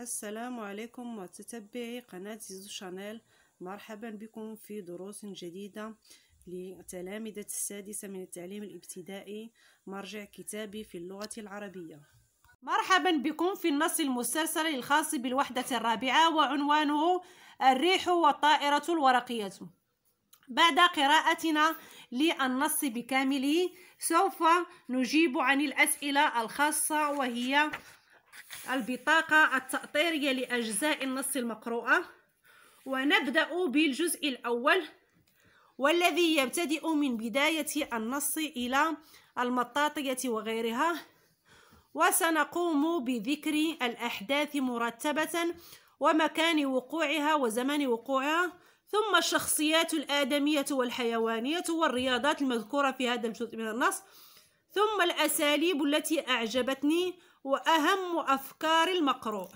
السلام عليكم متتبعي قناة زيزو شانيل مرحبا بكم في دروس جديدة لتلامذة السادسة من التعليم الابتدائي مرجع كتابي في اللغة العربية مرحبا بكم في النص المسلسل الخاص بالوحدة الرابعة وعنوانه الريح والطائرة الورقية بعد قراءتنا للنص بكامله سوف نجيب عن الأسئلة الخاصة وهي البطاقة التأطيرية لأجزاء النص المقروءة ونبدأ بالجزء الأول والذي يبتدئ من بداية النص إلى المطاطية وغيرها وسنقوم بذكر الأحداث مرتبة ومكان وقوعها وزمان وقوعها ثم الشخصيات الآدمية والحيوانية والرياضات المذكورة في هذا الجزء من النص ثم الأساليب التي أعجبتني وأهم أفكار المقروء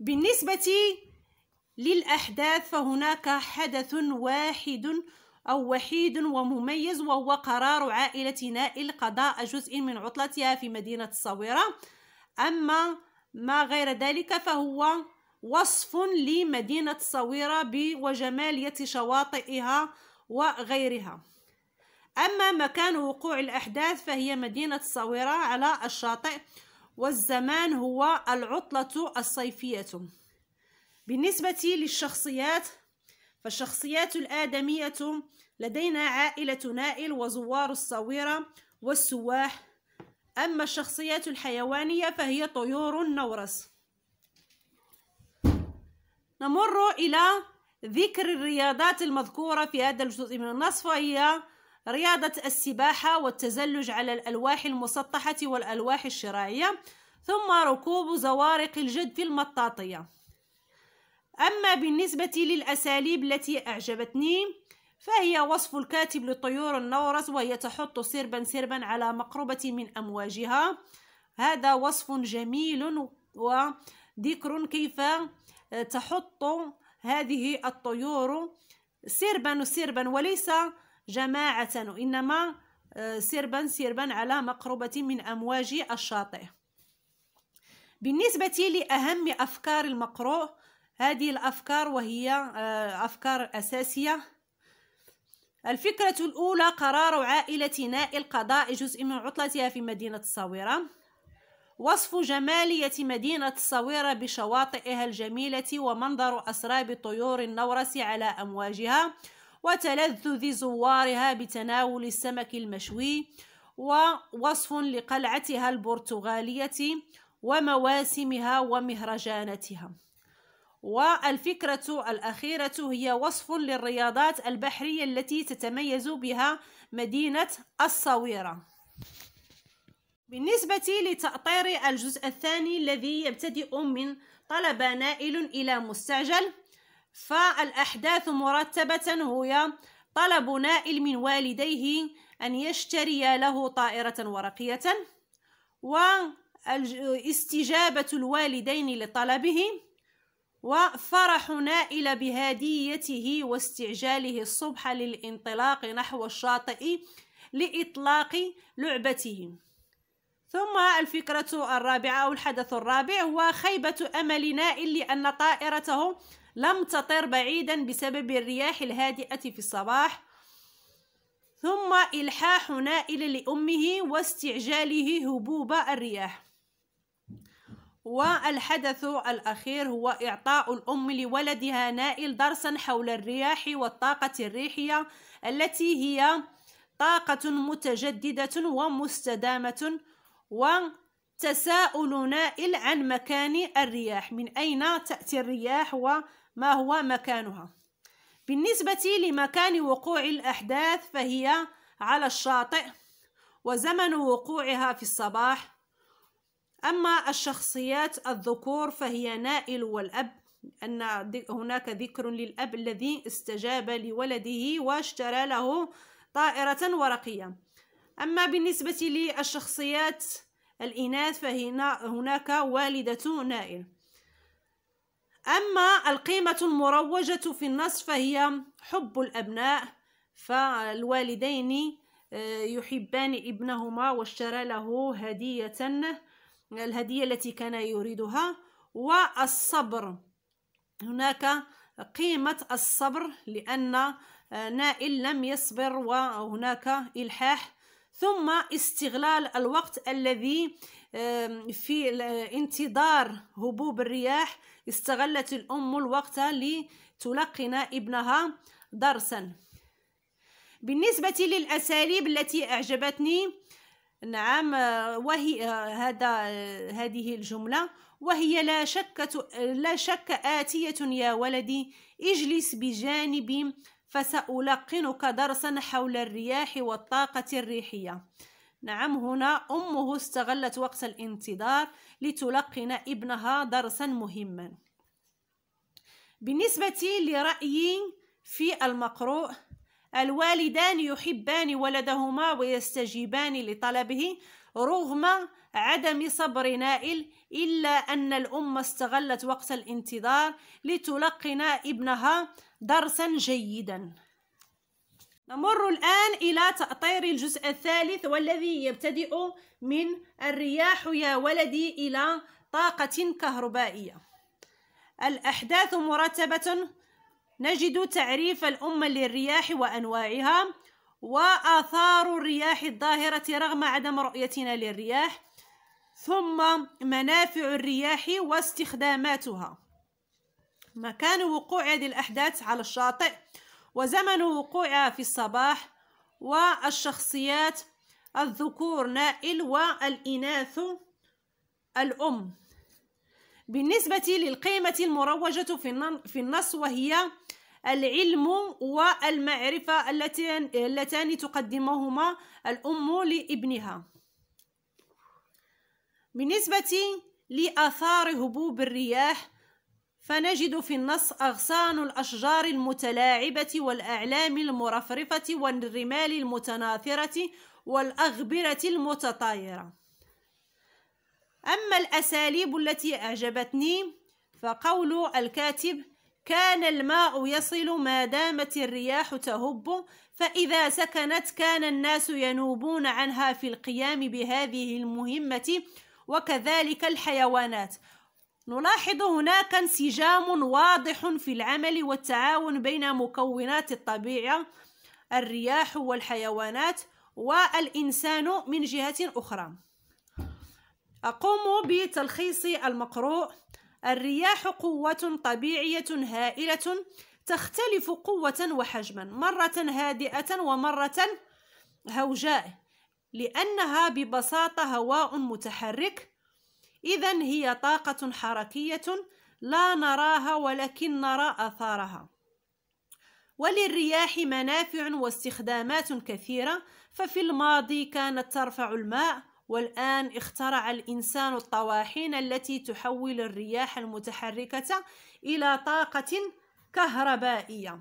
بالنسبة للأحداث فهناك حدث واحد أو وحيد ومميز وهو قرار عائلة نائل قضاء جزء من عطلتها في مدينة الصويرة أما ما غير ذلك فهو وصف لمدينة الصويرة وجمالية شواطئها وغيرها أما مكان وقوع الأحداث فهي مدينة صويرة على الشاطئ والزمان هو العطلة الصيفية بالنسبة للشخصيات فالشخصيات الآدمية لدينا عائلة نائل وزوار الصويرة والسواح أما الشخصيات الحيوانية فهي طيور النورس نمر إلى ذكر الرياضات المذكورة في هذا الجزء من النص فهي رياضة السباحة والتزلج على الألواح المسطحة والألواح الشراعية ثم ركوب زوارق الجد في المطاطية أما بالنسبة للأساليب التي أعجبتني فهي وصف الكاتب لطيور النورس وهي تحط سربا سربا على مقربة من أمواجها هذا وصف جميل وذكر كيف تحط هذه الطيور سربا سربا وليس جماعة وإنما آه، سربا سربا على مقربة من أمواج الشاطئ بالنسبة لأهم أفكار المقروء هذه الأفكار وهي آه، أفكار أساسية الفكرة الأولى قرار عائلة نائل قضاء جزء من عطلتها في مدينة الصويرة وصف جمالية مدينة الصويرة بشواطئها الجميلة ومنظر أسراب طيور النورس على أمواجها وتلذذ زوارها بتناول السمك المشوي ووصف لقلعتها البرتغالية ومواسمها ومهرجاناتها والفكرة الأخيرة هي وصف للرياضات البحرية التي تتميز بها مدينة الصويرة بالنسبة لتأطير الجزء الثاني الذي يبتدئ من طلب نائل إلى مستعجل فالأحداث مرتبة هو طلب نائل من والديه أن يشتري له طائرة ورقية واستجابة الوالدين لطلبه وفرح نائل بهديته واستعجاله الصبح للانطلاق نحو الشاطئ لإطلاق لعبته ثم الفكرة الرابعة أو الحدث الرابع هو خيبة أمل نائل لأن طائرته لم تطر بعيدا بسبب الرياح الهادئة في الصباح ثم إلحاح نائل لأمه واستعجاله هبوب الرياح والحدث الأخير هو إعطاء الأم لولدها نائل درسا حول الرياح والطاقة الريحية التي هي طاقة متجددة ومستدامة وتساؤلنا نائل عن مكان الرياح من أين تأتي الرياح وما هو مكانها بالنسبة لمكان وقوع الأحداث فهي على الشاطئ وزمن وقوعها في الصباح أما الشخصيات الذكور فهي نائل والأب أن هناك ذكر للأب الذي استجاب لولده واشترى له طائرة ورقية أما بالنسبة للشخصيات الإناث فهناك والدة نائل أما القيمة المروجة في النص فهي حب الأبناء فالوالدين آه، يحبان ابنهما واشترى له هدية الهدية التي كان يريدها والصبر هناك قيمة الصبر لأن آه، نائل لم يصبر وهناك إلحاح ثم استغلال الوقت الذي في انتظار هبوب الرياح استغلت الأم الوقت لتلقن ابنها درسا بالنسبة للأساليب التي أعجبتني نعم آه، وهي آه، هذا آه، هذه الجملة وهي لا شك لا شك آتية يا ولدي اجلس بجانب فسألقنك درسا حول الرياح والطاقة الريحية نعم هنا أمه استغلت وقت الانتظار لتلقن ابنها درسا مهما بالنسبة لرأيي في المقروء الوالدان يحبان ولدهما ويستجيبان لطلبه رغم عدم صبر نائل إلا أن الأمة استغلت وقت الانتظار لتلقن ابنها درسا جيدا نمر الآن إلى تأطير الجزء الثالث والذي يبتدئ من الرياح يا ولدي إلى طاقة كهربائية الأحداث مرتبة نجد تعريف الأمة للرياح وأنواعها وآثار الرياح الظاهرة رغم عدم رؤيتنا للرياح ثم منافع الرياح واستخداماتها مكان وقوع هذه الأحداث على الشاطئ وزمن وقوعها في الصباح والشخصيات الذكور نائل والإناث الأم بالنسبة للقيمة المروجة في النص وهي العلم والمعرفة اللتان, اللتان تقدمهما الأم لابنها بالنسبة لآثار هبوب الرياح فنجد في النص أغصان الأشجار المتلاعبة والأعلام المرفرفة والرمال المتناثرة والأغبرة المتطايرة أما الأساليب التي أعجبتني فقول الكاتب كان الماء يصل ما دامت الرياح تهب فإذا سكنت كان الناس ينوبون عنها في القيام بهذه المهمة وكذلك الحيوانات نلاحظ هناك انسجام واضح في العمل والتعاون بين مكونات الطبيعة الرياح والحيوانات والإنسان من جهة أخرى أقوم بتلخيص المقروء الرياح قوة طبيعية هائلة تختلف قوة وحجما مرة هادئة ومرة هوجاء لأنها ببساطة هواء متحرك إذا هي طاقة حركية لا نراها ولكن نرى آثارها وللرياح منافع واستخدامات كثيرة ففي الماضي كانت ترفع الماء والآن اخترع الإنسان الطواحين التي تحول الرياح المتحركة إلى طاقة كهربائية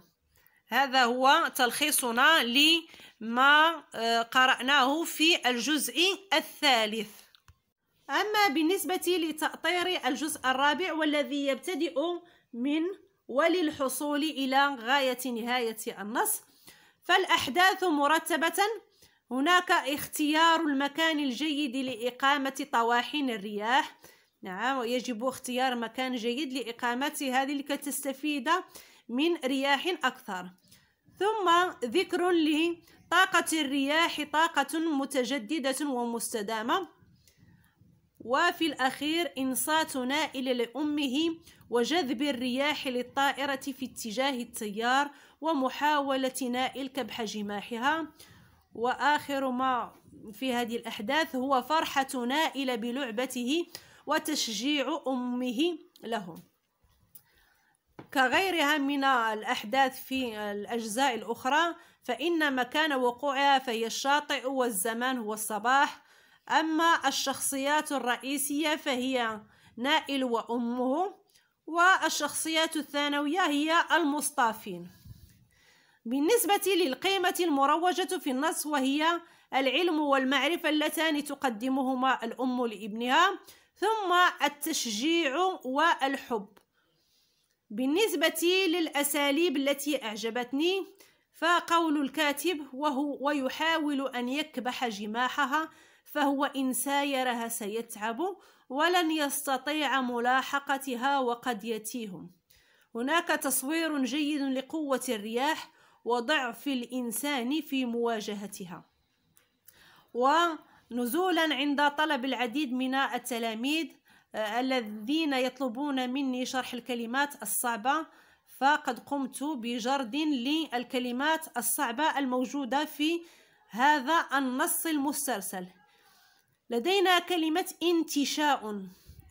هذا هو تلخيصنا لما آه، قرأناه في الجزء الثالث أما بالنسبة لتأطير الجزء الرابع والذي يبتدئ من وللحصول إلى غاية نهاية النص فالأحداث مرتبة هناك اختيار المكان الجيد لإقامة طواحين الرياح نعم ويجب اختيار مكان جيد لإقامة هذه لكي تستفيد من رياح أكثر ثم ذكر لطاقة الرياح طاقة متجددة ومستدامة وفي الأخير إنصات نائل لأمه وجذب الرياح للطائرة في اتجاه التيار ومحاولة نائل كبح جماحها وآخر ما في هذه الأحداث هو فرحة نائلة بلعبته وتشجيع أمه له كغيرها من الأحداث في الأجزاء الأخرى فإن مكان وقوعها فهي الشاطئ والزمان هو الصباح أما الشخصيات الرئيسية فهي نائل وأمه والشخصيات الثانوية هي المصطافين بالنسبة للقيمة المروجة في النص وهي العلم والمعرفة اللتان تقدمهما الأم لابنها ثم التشجيع والحب بالنسبة للأساليب التي أعجبتني فقول الكاتب وهو ويحاول أن يكبح جماحها فهو إن سايرها سيتعب ولن يستطيع ملاحقتها وقد يتيهم هناك تصوير جيد لقوة الرياح وضعف الإنسان في مواجهتها ونزولا عند طلب العديد من التلاميذ آه، الذين يطلبون مني شرح الكلمات الصعبة فقد قمت بجرد للكلمات الصعبة الموجودة في هذا النص المسترسل لدينا كلمة انتشاء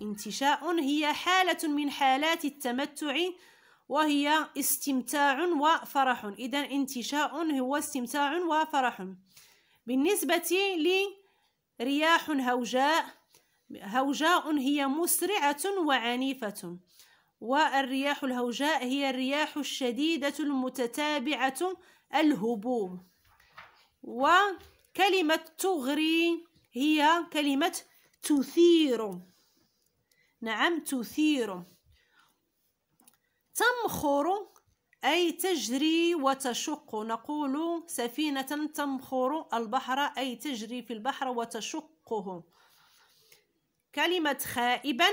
انتشاء هي حالة من حالات التمتع وهي استمتاع وفرح إذا انتشاء هو استمتاع وفرح بالنسبة لرياح هوجاء هوجاء هي مسرعة وعنيفة والرياح الهوجاء هي الرياح الشديدة المتتابعة الهبوب وكلمة تغري هي كلمة تثير نعم تثير تمخر أي تجري وتشق نقول سفينة تمخر البحر أي تجري في البحر وتشقه كلمة خائبا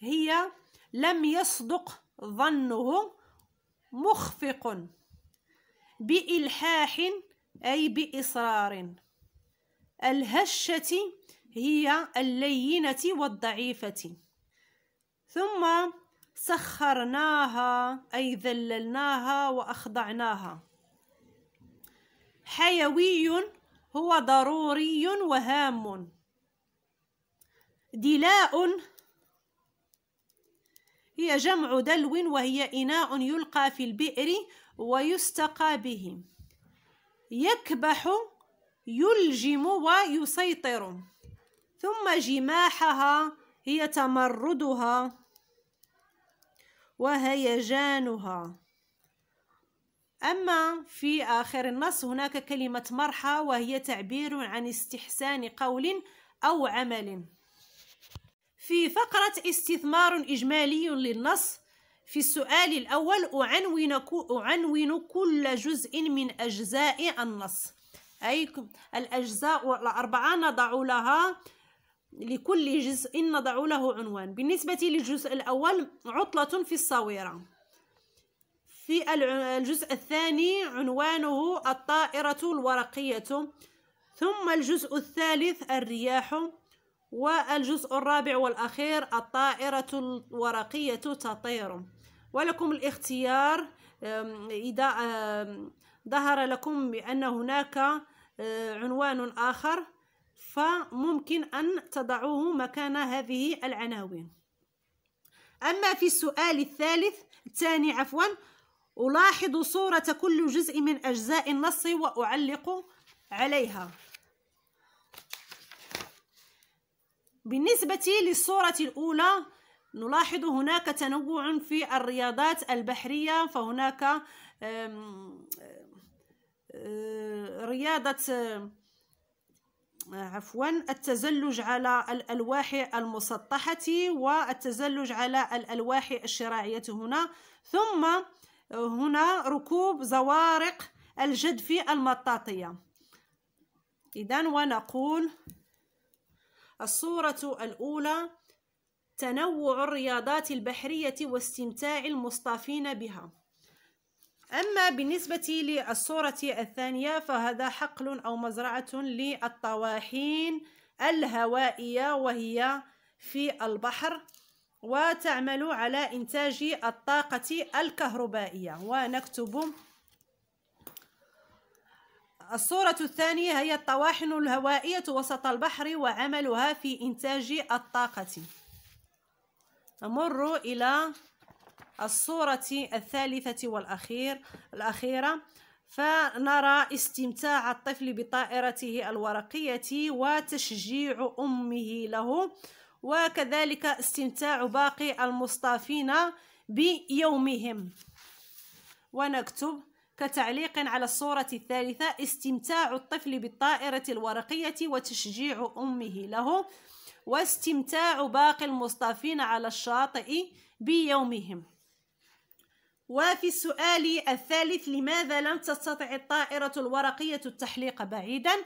هي لم يصدق ظنه مخفق بإلحاح أي بإصرار الهشة هي اللينة والضعيفة ثم سخرناها أي ذللناها وأخضعناها حيوي هو ضروري وهام دلاء هي جمع دلو وهي إناء يلقى في البئر ويستقى به يكبح يلجم ويسيطر ثم جماحها هي تمردها وهيجانها أما في آخر النص هناك كلمة مرحى وهي تعبير عن استحسان قول أو عمل في فقرة استثمار إجمالي للنص في السؤال الأول أعنون, أعنون كل جزء من أجزاء النص أي الأجزاء الأربعة نضع لها لكل جزء نضع له عنوان بالنسبة للجزء الأول عطلة في الصويرة في الجزء الثاني عنوانه الطائرة الورقية ثم الجزء الثالث الرياح والجزء الرابع والأخير الطائرة الورقية تطير ولكم الاختيار إذا ظهر لكم بأن هناك أه، عنوان آخر فممكن أن تضعوه مكان هذه العناوين أما في السؤال الثالث الثاني عفوا ألاحظ صورة كل جزء من أجزاء النص وأعلق عليها بالنسبة للصورة الأولى نلاحظ هناك تنوع في الرياضات البحرية فهناك رياضة عفوا التزلج على الألواح المسطحة والتزلج على الألواح الشراعية هنا ثم هنا ركوب زوارق الجدف المطاطية إذا ونقول الصورة الأولى تنوع الرياضات البحرية واستمتاع المصطافين بها أما بالنسبة للصورة الثانية فهذا حقل أو مزرعة للطواحين الهوائية وهي في البحر وتعمل على إنتاج الطاقة الكهربائية ونكتب الصورة الثانية هي الطواحن الهوائية وسط البحر وعملها في إنتاج الطاقة نمر إلى الصورة الثالثة والأخير الأخيرة فنرى استمتاع الطفل بطائرته الورقية وتشجيع أمه له وكذلك استمتاع باقي المصطافين بيومهم ونكتب كتعليق على الصورة الثالثة استمتاع الطفل بالطائرة الورقية وتشجيع أمه له واستمتاع باقي المصطافين على الشاطئ بيومهم وفي السؤال الثالث لماذا لم تستطع الطائرة الورقية التحليق بعيدا؟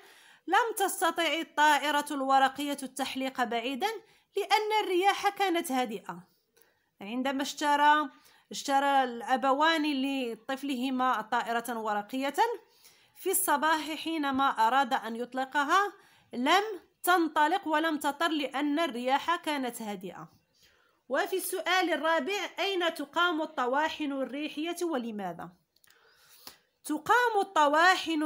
لم تستطع الطائرة الورقية التحليق بعيدا لأن الرياح كانت هادئة عندما اشترى اشترى الأبوان لطفلهما طائرة ورقية في الصباح حينما أراد أن يطلقها لم تنطلق ولم تطر لأن الرياح كانت هادئة وفي السؤال الرابع أين تقام الطواحن الريحية ولماذا؟ تقام الطواحن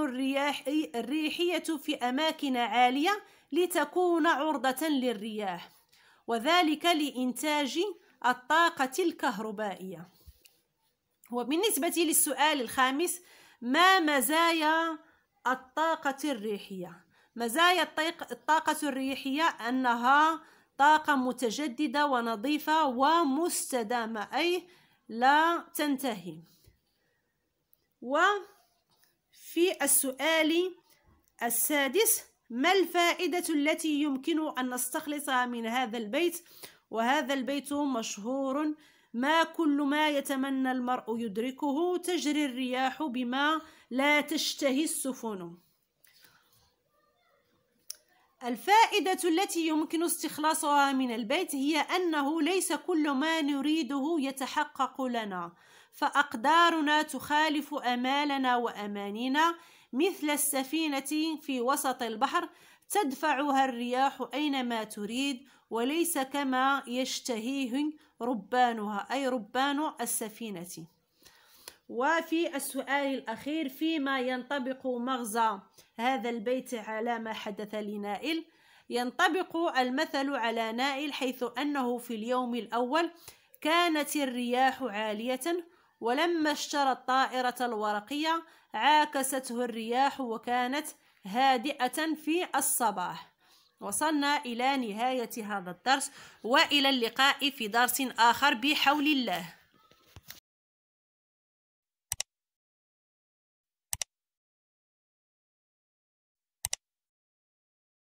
الريحية في أماكن عالية لتكون عرضة للرياح وذلك لإنتاج الطاقة الكهربائية وبالنسبة للسؤال الخامس ما مزايا الطاقة الريحية؟ مزايا الطاقة الريحية أنها طاقة متجددة ونظيفة ومستدامة أي لا تنتهي وفي السؤال السادس ما الفائدة التي يمكن أن نستخلصها من هذا البيت وهذا البيت مشهور ما كل ما يتمنى المرء يدركه تجري الرياح بما لا تشتهي السفن الفائدة التي يمكن استخلاصها من البيت هي أنه ليس كل ما نريده يتحقق لنا فأقدارنا تخالف أمالنا وأمانينا مثل السفينة في وسط البحر تدفعها الرياح أينما تريد وليس كما يشتهيه ربانها أي ربان السفينة وفي السؤال الأخير فيما ينطبق مغزى هذا البيت على ما حدث لنائل ينطبق المثل على نائل حيث أنه في اليوم الأول كانت الرياح عالية ولما اشترى الطائرة الورقية عاكسته الرياح وكانت هادئة في الصباح وصلنا إلى نهاية هذا الدرس وإلى اللقاء في درس آخر بحول الله